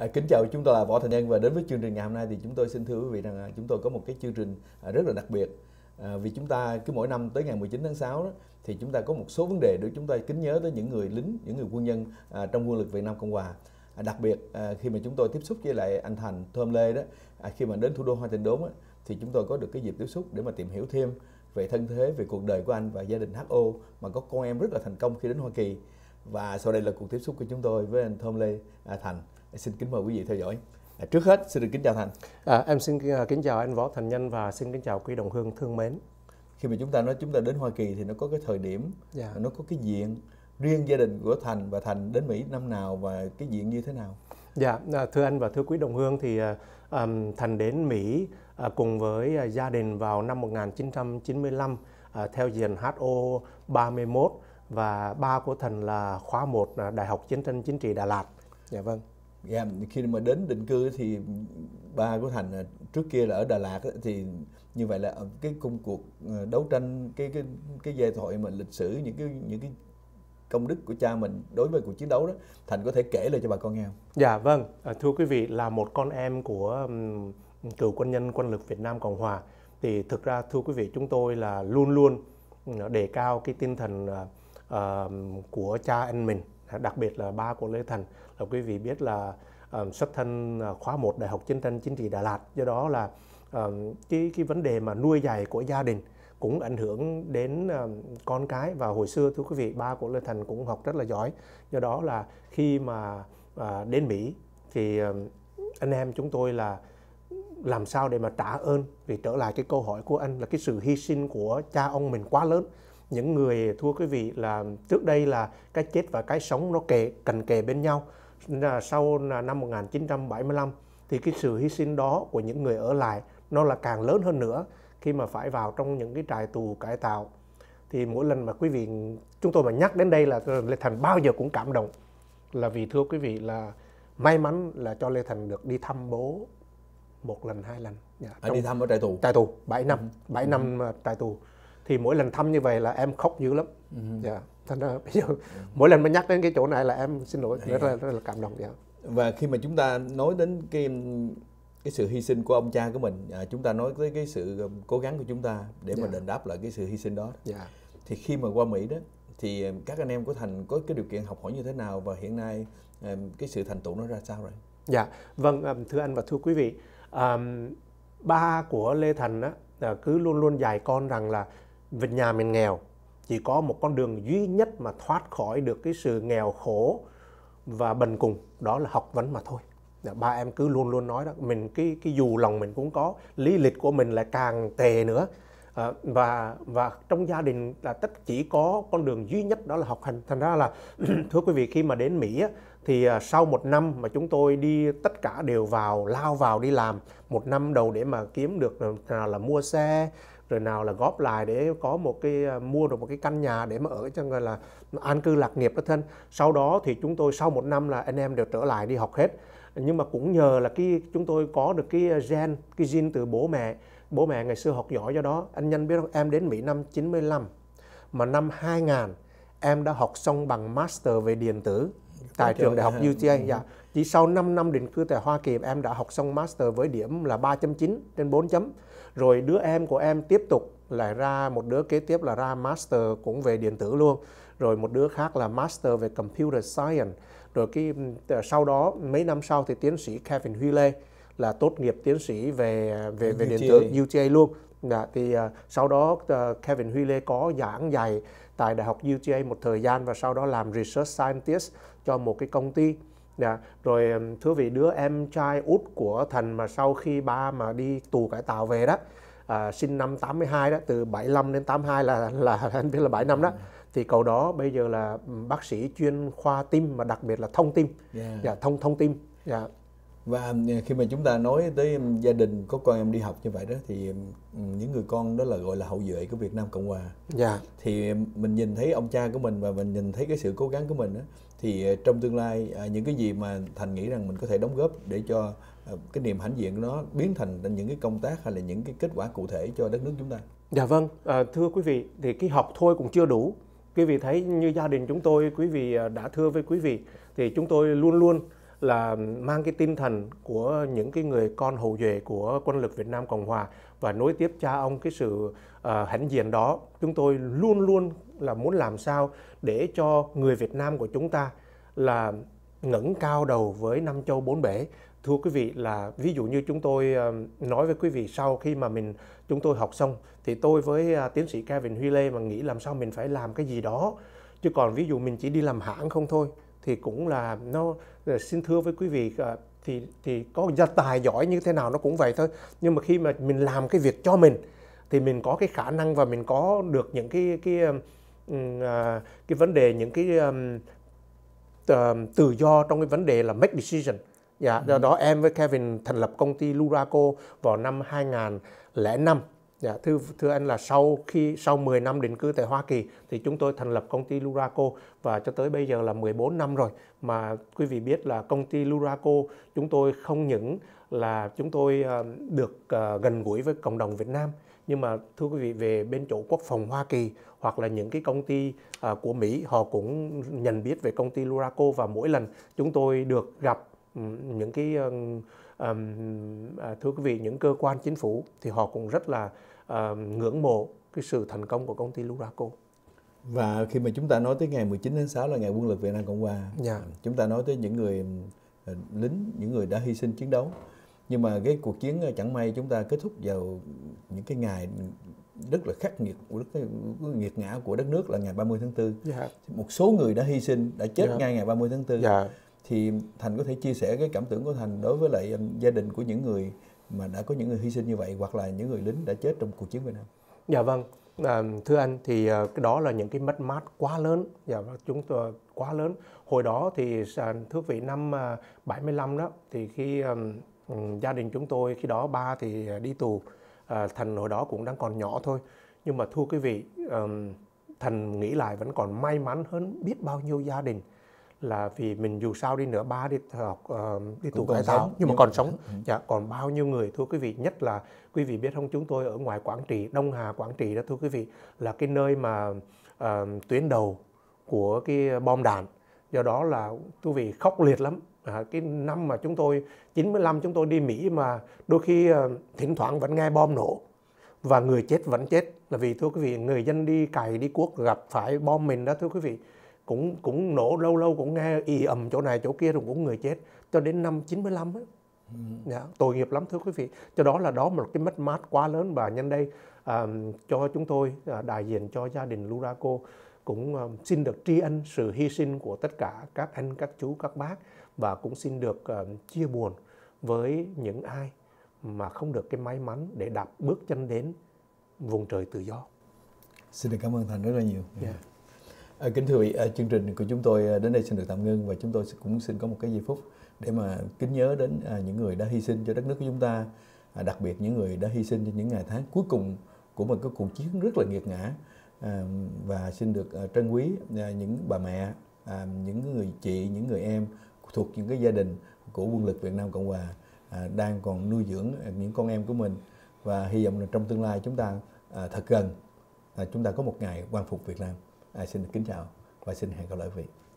À, kính chào chúng tôi là võ thành nhân và đến với chương trình ngày hôm nay thì chúng tôi xin thưa quý vị rằng à, chúng tôi có một cái chương trình à, rất là đặc biệt à, vì chúng ta cứ mỗi năm tới ngày 19 tháng 6 đó, thì chúng ta có một số vấn đề để chúng ta kính nhớ tới những người lính những người quân nhân à, trong quân lực Việt Nam Cộng Hòa à, đặc biệt à, khi mà chúng tôi tiếp xúc với lại anh Thành Thơm Lê đó à, khi mà đến thủ đô Hoa Tịnh Đốn đó, thì chúng tôi có được cái dịp tiếp xúc để mà tìm hiểu thêm về thân thế về cuộc đời của anh và gia đình HO mà có con em rất là thành công khi đến Hoa Kỳ và sau đây là cuộc tiếp xúc của chúng tôi với anh Thơm Lê à, Thành xin kính mời quý vị theo dõi à, trước hết xin được kính chào thành à, em xin à, kính chào anh võ thành nhân và xin kính chào quý đồng hương thương mến khi mà chúng ta nói chúng ta đến Hoa Kỳ thì nó có cái thời điểm yeah. Dạ. nó có cái diện riêng gia đình của Thành và Thành đến Mỹ năm nào và cái diện như thế nào? Dạ, yeah. À, thưa anh và thưa quý đồng hương thì um, Thành đến Mỹ cùng với gia đình vào năm 1995 theo diện HO 31 và ba của Thành là khóa 1 Đại học Chiến tranh Chính trị Đà Lạt. Dạ vâng yeah, khi mà đến định cư thì ba của thành à, trước kia là ở Đà Lạt thì như vậy là ờ, cái công cuộc ờ, đấu tranh cái cái cái giai thoại mà lịch sử những cái những cái công đức của cha mình đối với cuộc chiến đấu đó thành có thể kể lại cho bà con nghe không? Dạ vâng ờ, thưa quý vị là một con em của cựu quân nhân quân lực Việt Nam Cộng Hòa thì thực ra thưa quý vị chúng tôi là luôn luôn ừ, đề cao cái tinh thần uh, của cha anh mình đặc biệt là ba của Lê Thành là quý vị biết là um, xuất thân ờ, khóa 1 Đại học chính tranh Chính trị Đà Lạt do đó là um, cái cái vấn đề mà nuôi dạy của gia đình cũng ảnh hưởng đến um, con cái và hồi xưa thưa quý vị ba của Lê Thành cũng học rất là giỏi do đó là khi mà uh, đến Mỹ thì um, anh em chúng tôi là làm sao để mà trả ơn vì trở lại cái câu hỏi của anh là cái sự hy sinh của cha ông mình quá lớn những người thua quý vị là trước đây là cái chết và cái sống nó kề cần kề bên nhau là sau năm 1975 thì cái sự hy sinh đó của những người ở lại nó là càng lớn hơn nữa khi mà phải vào trong những cái trại tù cải tạo thì mỗi lần mà quý vị chúng tôi mà nhắc đến đây là Lê Thành bao giờ cũng cảm động là vì thưa quý vị là may mắn là cho Lê Thành được đi thăm bố một lần hai lần yeah, dạ, à, đi thăm ở trại tù trại tù 7 năm ừ. năm ừ. trại tù thì mỗi lần thăm như vậy là em khóc dữ lắm uh-huh. Ừ. yeah. Dạ. thành ra bây giờ uh-huh. mỗi lần mà nhắc đến cái chỗ này là em xin lỗi rất dạ. là, rất là cảm động yeah. Dạ. và khi mà chúng ta nói đến cái cái sự hy sinh của ông cha của mình à, chúng ta nói tới cái sự cố gắng của chúng ta để yeah. mà đền đáp lại cái sự hy sinh đó yeah. thì khi mà qua Mỹ đó thì các anh em của thành có cái điều kiện học hỏi như thế nào và hiện nay à, cái sự thành tựu nó ra sao rồi? Dạ, vâng à, thưa anh và thưa quý vị, um, ba của Lê Thành á, cứ luôn luôn dạy con rằng là về nhà mình nghèo, chỉ có một con đường duy nhất mà thoát khỏi được cái sự nghèo khổ và bần cùng, đó là học vấn mà thôi. Dạ, ba em cứ luôn luôn nói đó, mình cái cái dù lòng mình cũng có, lý lịch của mình lại càng tệ nữa. À, và và trong gia đình là tất chỉ có con đường duy nhất đó là học hành thành ra là thưa quý vị khi mà đến Mỹ á, thì ờ, sau một năm mà chúng tôi đi tất cả đều vào lao vào đi làm một năm đầu để mà kiếm được là, ờ, là mua xe rồi nào là góp lại để có một cái à, mua được một cái căn nhà để mà ở cho người là an cư lạc nghiệp đó thân sau đó thì chúng tôi sau một năm là anh em đều trở lại đi học hết nhưng mà cũng nhờ là cái chúng tôi có được cái à, gen cái gen từ bố mẹ bố mẹ ngày xưa học giỏi do đó anh nhanh biết không em đến Mỹ năm 95 mà năm 2000 em đã học xong bằng master về điện tử tại trường, đại học à, UCLA. Dạ. Ừ. Dạ. Chỉ sau 5 năm định cư tại Hoa Kỳ em đã học xong master với điểm là 3.9 trên 4 chấm. Rồi đứa em của em tiếp tục lại ra một đứa kế tiếp là ra master cũng về điện tử luôn. Rồi một đứa khác là master về computer science. Rồi cái ừ, sau đó mấy năm sau thì tiến sĩ Kevin Huile là tốt nghiệp tiến sĩ về về về điện tử UTA luôn Dạ, thì uh, sau đó uh, Kevin Huy Lê có giảng dạy tại Đại học UTA một thời gian và sau đó làm Research Scientist cho một cái công ty. Dạ, rồi um, thưa vị đứa em trai út của Thành mà sau khi ba mà đi tù cải tạo về đó, uh, sinh năm 82 đó, từ 75 đến 82 là là anh biết là 7 năm đó. Ừ. Thì cậu đó bây giờ là bác sĩ chuyên khoa tim mà đặc biệt là thông tim, yeah. dạ, thông thông tim. Dạ và ừ, khi mà chúng ta nói tới ừ, gia đình có con em đi học như vậy đó thì ừ, những người con đó là gọi là hậu duệ của Việt Nam Cộng Hòa. Dạ. Thì mình nhìn thấy ông cha của mình và mình nhìn thấy cái sự cố gắng của mình đó, thì trong tương lai à, những cái gì mà thành nghĩ rằng mình có thể đóng góp để cho ờ, cái niềm hãnh diện của nó biến thành những cái công tác hay là những cái kết quả cụ thể cho đất nước chúng ta. Dạ vâng, à, thưa quý vị thì cái học thôi cũng chưa đủ. Quý vị thấy như gia đình chúng tôi, quý vị ờ, đã thưa với quý vị thì chúng tôi luôn luôn là mang cái tinh thần của những cái người con hậu duệ của quân lực Việt Nam Cộng Hòa và nối tiếp cha ông cái sự à, hãnh diện đó chúng tôi luôn luôn là muốn làm sao để cho người Việt Nam của chúng ta là ngẩng cao đầu với năm châu bốn bể thưa quý vị là ví dụ như chúng tôi ờ, nói với quý vị sau khi mà mình chúng tôi học xong thì tôi với à, tiến sĩ Kevin Huy Lê mà nghĩ làm sao mình phải làm cái gì đó chứ còn ví dụ mình chỉ đi làm hãng không thôi thì cũng là nó xin thưa với quý vị à, thì thì có gia tài giỏi như thế nào nó cũng vậy thôi nhưng mà khi mà mình làm cái việc cho mình thì mình có cái khả năng và mình có được những cái cái um, à, cái, vấn đề những cái um, um, tự do trong cái vấn đề là make decision Dạ, do đó em với Kevin thành lập công ty Luraco vào năm 2005 Dạ, thưa, thưa anh là sau khi sau 10 năm định cư tại Hoa Kỳ thì chúng tôi thành lập công ty Luraco và cho tới bây giờ là 14 năm rồi mà quý vị biết là công ty Luraco chúng tôi không những là chúng tôi ờ, được ờ, gần gũi với cộng đồng Việt Nam nhưng mà thưa quý vị về bên chỗ quốc phòng Hoa Kỳ hoặc là những cái công ty ờ, của Mỹ họ cũng nhận biết về công ty Luraco và mỗi lần chúng tôi được gặp những cái um, à, thưa quý vị những cơ quan chính phủ thì họ cũng rất là um, ngưỡng mộ cái sự thành công của công ty Luraco. Và khi mà chúng ta nói tới ngày 19 tháng 6 là ngày quân lực Việt Nam Cộng Hòa, yeah. Dạ. chúng ta nói tới những người ờ, lính, những người đã hy sinh chiến đấu. Nhưng mà cái cuộc chiến ờ, chẳng may chúng ta kết thúc vào những cái ngày rất là khắc nghiệt của đất, nghiệt ngã của đất nước là ngày 30 tháng 4. Yeah. Dạ. Một số người đã hy sinh, đã chết yeah. Dạ. ngay ngày 30 tháng 4. Yeah thì thành có thể chia sẻ cái cảm tưởng của thành đối với lại um, gia đình của những người mà đã có những người hy sinh như vậy hoặc là những người lính đã chết trong cuộc chiến Việt Nam dạ vâng à, thưa anh thì ờ, cái đó là những cái mất mát quá lớn dạ vâng, chúng tôi quá lớn hồi đó thì à, thưa vị năm 75 à, đó thì khi um, gia đình chúng tôi khi đó ba thì đi tù à, thành hồi đó cũng đang còn nhỏ thôi nhưng mà thưa quý vị um, thành nghĩ lại vẫn còn may mắn hơn biết bao nhiêu gia đình là vì mình dù sao đi nữa ba đi học uh, đi tù cải tạo nhưng mà còn sống ừ. dạ còn bao nhiêu người thưa quý vị nhất là quý vị biết không chúng tôi ở ngoài quảng trị đông hà quảng trị đó thưa quý vị là cái nơi mà uh, tuyến đầu của cái bom đạn do đó là thưa quý vị khốc liệt lắm à, cái năm mà chúng tôi 95 chúng tôi đi Mỹ mà đôi khi uh, thỉnh thoảng vẫn nghe bom nổ và người chết vẫn chết là vì thưa quý vị người dân đi cày đi cuốc gặp phải bom mình đó thưa quý vị cũng cũng nổ lâu lâu cũng nghe ì ầm chỗ này chỗ kia rồi cũng người chết cho đến năm 95 mươi Ừ. Yeah, dạ, tội nghiệp lắm thưa quý vị. Cho đó là đó một cái mất mát quá lớn và nhân đây à, cho chúng tôi à, đại diện cho gia đình Luraco cũng à, xin được tri ân sự hy sinh của tất cả các anh, các chú, các bác và cũng xin được à, chia buồn với những ai mà không được cái may mắn để đạp bước chân đến vùng trời tự do. Xin được cảm ơn Thành rất là nhiều. Yeah. Dạ. Ờ, kính thưa vị, ờ, chương trình của chúng tôi ờ, đến đây xin được tạm ngưng và chúng tôi cũng xin có một cái giây phút để mà kính nhớ đến những người đã hy sinh cho đất nước của chúng ta, à, đặc biệt những người đã hy sinh trong những ngày tháng cuối cùng của một cái cuộc chiến rất là nghiệt ngã và xin được trân quý những bà mẹ, những người chị, những người em thuộc những cái gia đình của quân lực Việt Nam Cộng Hòa đang còn nuôi dưỡng những con em của mình và hy vọng là trong tương lai chúng ta thật gần chúng ta có một ngày quan phục Việt Nam à, xin kính chào và xin hẹn gặp lại quý vị